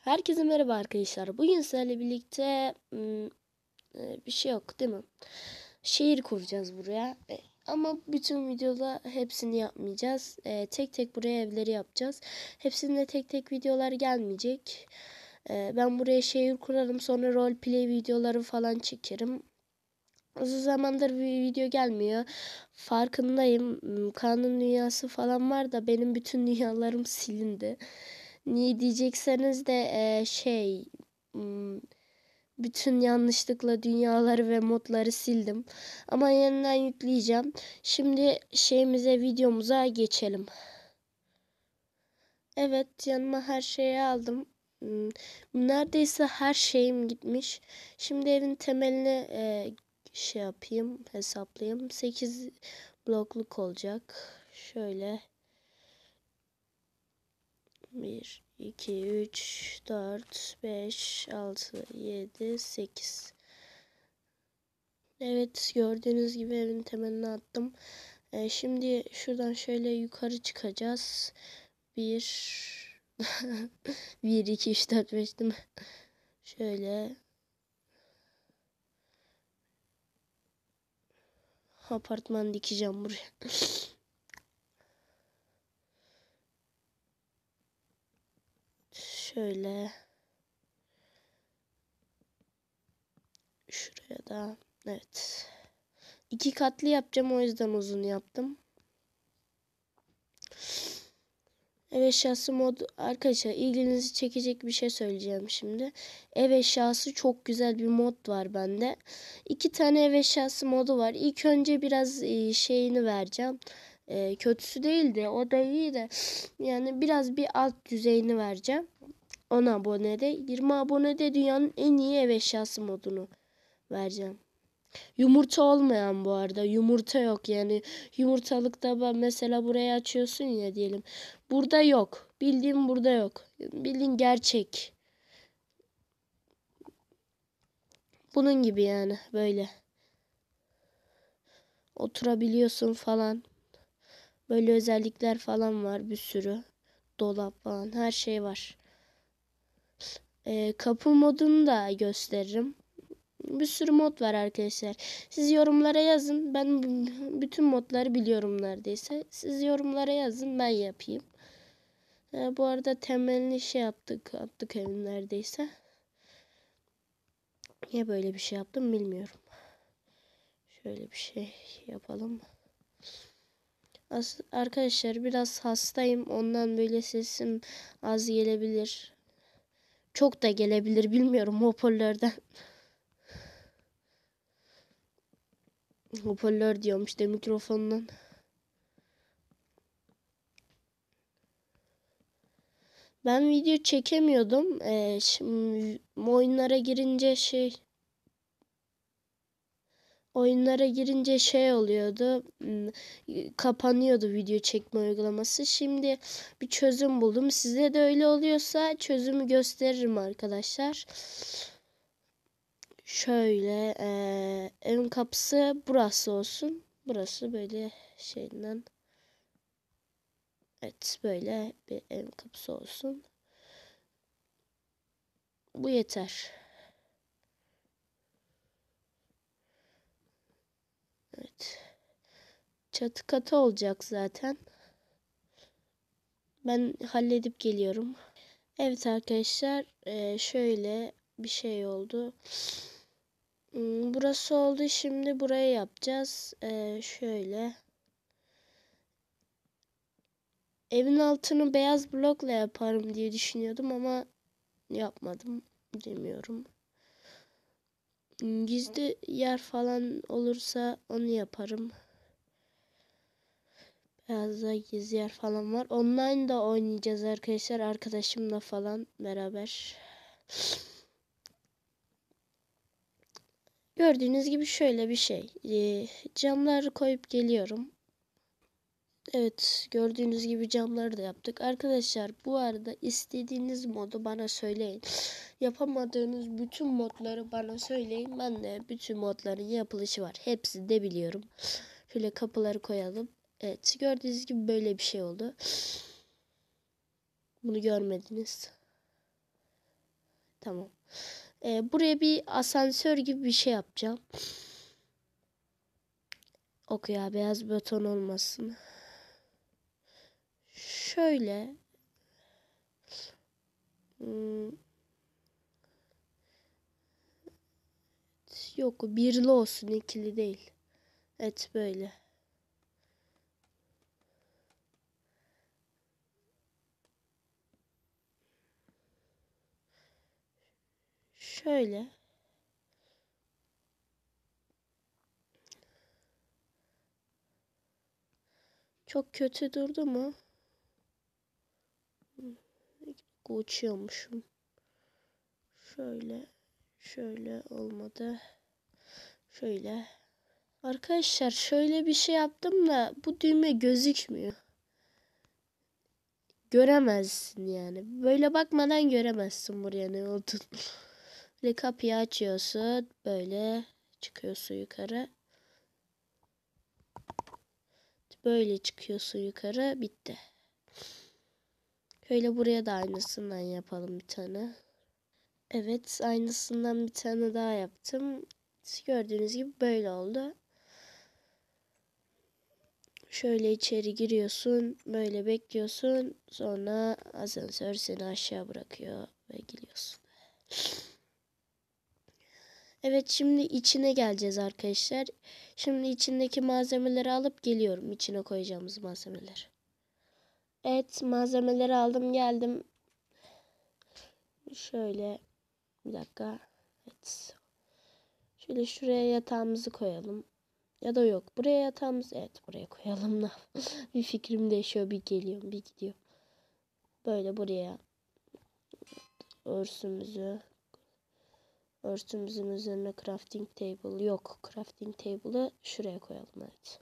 Herkese merhaba arkadaşlar. Bugün sizlerle birlikte e, bir şey yok değil mi? Şehir kuracağız buraya. E, ama bütün videoda hepsini yapmayacağız. E, tek tek buraya evleri yapacağız. Hepsinde tek tek videolar gelmeyecek. Ben buraya şehir kurarım. Sonra rol play videoları falan çekerim. Uzun zamandır bir video gelmiyor. Farkındayım. Kanun dünyası falan var da benim bütün dünyalarım silindi niye diyecekseniz de e, şey bütün yanlışlıkla dünyaları ve modları sildim. Ama yeniden yükleyeceğim. Şimdi şeyimize videomuza geçelim. Evet yanıma her şeyi aldım. Neredeyse her şeyim gitmiş. Şimdi evin temelini e, şey yapayım hesaplayayım. 8 blokluk olacak. Şöyle. 1, 2, 3, 4, 5, 6, 7, 8. Evet gördüğünüz gibi evin temelini attım. Ee, şimdi şuradan şöyle yukarı çıkacağız. 1, 1, 2, 3, 4, 5 değil mi? şöyle. Apartman dikeceğim buraya. Şöyle. Şuraya da. Evet. iki katlı yapacağım o yüzden uzun yaptım. Ev eşyası mod arkadaşlar ilginizi çekecek bir şey söyleyeceğim şimdi. Ev eşyası çok güzel bir mod var bende. iki tane ev eşyası modu var. ilk önce biraz e, şeyini vereceğim. E, kötüsü değil de o da iyi de yani biraz bir alt düzeyini vereceğim. 10 abonede 20 abonede dünyanın en iyi ev eşyası modunu vereceğim. Yumurta olmayan bu arada yumurta yok yani yumurtalıkta mesela buraya açıyorsun ya diyelim. Burada yok bildiğim burada yok bildiğin gerçek. Bunun gibi yani böyle. Oturabiliyorsun falan. Böyle özellikler falan var bir sürü. Dolap falan her şey var. E, kapı modunu da gösteririm. Bir sürü mod var arkadaşlar. Siz yorumlara yazın. Ben bütün modları biliyorum neredeyse. Siz yorumlara yazın ben yapayım. E, bu arada temelini şey yaptık. Attık evin neredeyse. Niye böyle bir şey yaptım bilmiyorum. Şöyle bir şey yapalım. As arkadaşlar biraz hastayım. Ondan böyle sesim az gelebilir çok da gelebilir bilmiyorum hoparlörden. Hoparlör diyorum işte mikrofondan. Ben video çekemiyordum. Ee, şimdi oyunlara girince şey oyunlara girince şey oluyordu. Kapanıyordu video çekme uygulaması. Şimdi bir çözüm buldum. Size de öyle oluyorsa çözümü gösteririm arkadaşlar. Şöyle e, evin kapısı burası olsun. Burası böyle şeyinden. Evet böyle bir evin kapısı olsun. Bu yeter. Çatı katı olacak zaten. Ben halledip geliyorum. Evet arkadaşlar e, şöyle bir şey oldu. Hmm, burası oldu. Şimdi buraya yapacağız. E, şöyle. Evin altını beyaz blokla yaparım diye düşünüyordum ama yapmadım. Demiyorum. Hmm, gizli yer falan olursa onu yaparım. Biraz da gizli yer falan var. Online da oynayacağız arkadaşlar. Arkadaşımla falan beraber. Gördüğünüz gibi şöyle bir şey. E, ee, camlar koyup geliyorum. Evet gördüğünüz gibi camları da yaptık. Arkadaşlar bu arada istediğiniz modu bana söyleyin. Yapamadığınız bütün modları bana söyleyin. Ben de bütün modların yapılışı var. Hepsi de biliyorum. Şöyle kapıları koyalım. Evet gördüğünüz gibi böyle bir şey oldu. Bunu görmediniz. Tamam. Ee, buraya bir asansör gibi bir şey yapacağım. Ok ya beyaz beton olmasın. Şöyle. Hmm. Yok birli olsun ikili değil. Evet böyle. Şöyle. Çok kötü durdu mu? Uçuyormuşum. Şöyle. Şöyle olmadı. Şöyle. Arkadaşlar şöyle bir şey yaptım da bu düğme gözükmüyor. Göremezsin yani. Böyle bakmadan göremezsin buraya ne olduğunu. Böyle kapıyı açıyorsun. Böyle çıkıyorsun yukarı. Böyle çıkıyorsun yukarı. Bitti. Şöyle buraya da aynısından yapalım bir tane. Evet aynısından bir tane daha yaptım. Gördüğünüz gibi böyle oldu. Şöyle içeri giriyorsun. Böyle bekliyorsun. Sonra asansör seni aşağı bırakıyor. Ve gidiyorsun. Evet şimdi içine geleceğiz arkadaşlar. Şimdi içindeki malzemeleri alıp geliyorum. içine koyacağımız malzemeler. Evet malzemeleri aldım geldim. Şöyle bir dakika. Evet. Şöyle şuraya yatağımızı koyalım. Ya da yok. Buraya yatağımız. Evet buraya koyalım bir fikrim değişiyor. Bir geliyor bir gidiyor. Böyle buraya. Örsümüzü Örtümüzün üzerine crafting table yok. Crafting table'ı şuraya koyalım evet.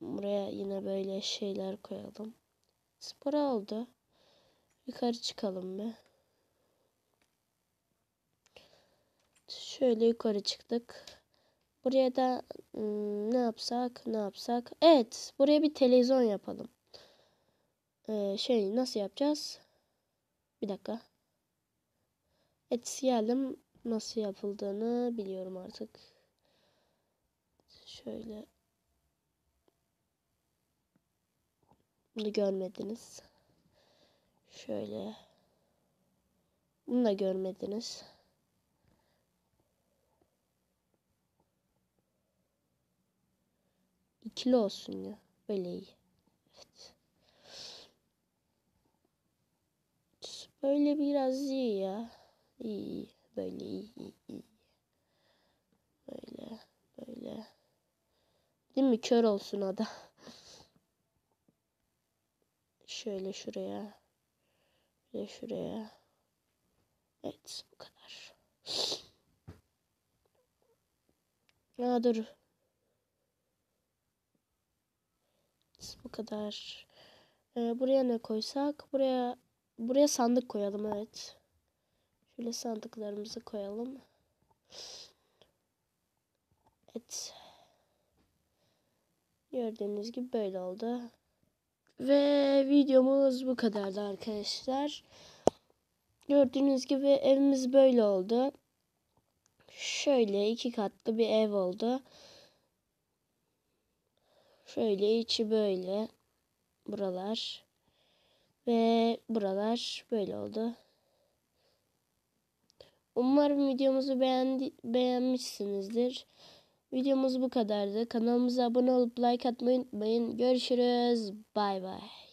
Buraya yine böyle şeyler koyalım. Spora oldu. Yukarı çıkalım mı Şöyle yukarı çıktık. Buraya da hmm, ne yapsak ne yapsak. Evet buraya bir televizyon yapalım. Ee, şey nasıl yapacağız? Bir dakika. Etsyal'im nasıl yapıldığını biliyorum artık. Şöyle. Bunu görmediniz. Şöyle. Bunu da görmediniz. İkili olsun ya. Böyle iyi. Evet. Böyle biraz iyi ya. İyi. Böyle iyi. iyi, Böyle. Böyle. Değil mi? Kör olsun ada. Şöyle şuraya. Ve şuraya. Evet. Bu kadar. Aa dur. Bu kadar. Ee, buraya ne koysak? Buraya buraya sandık koyalım evet. Şöyle sandıklarımızı koyalım. Evet. Gördüğünüz gibi böyle oldu. Ve videomuz bu kadardı arkadaşlar. Gördüğünüz gibi evimiz böyle oldu. Şöyle iki katlı bir ev oldu. Şöyle içi böyle. Buralar. Ve buralar böyle oldu. Umarım videomuzu beğendi, beğenmişsinizdir. Videomuz bu kadardı. Kanalımıza abone olup like atmayı unutmayın. Görüşürüz. Bay bay.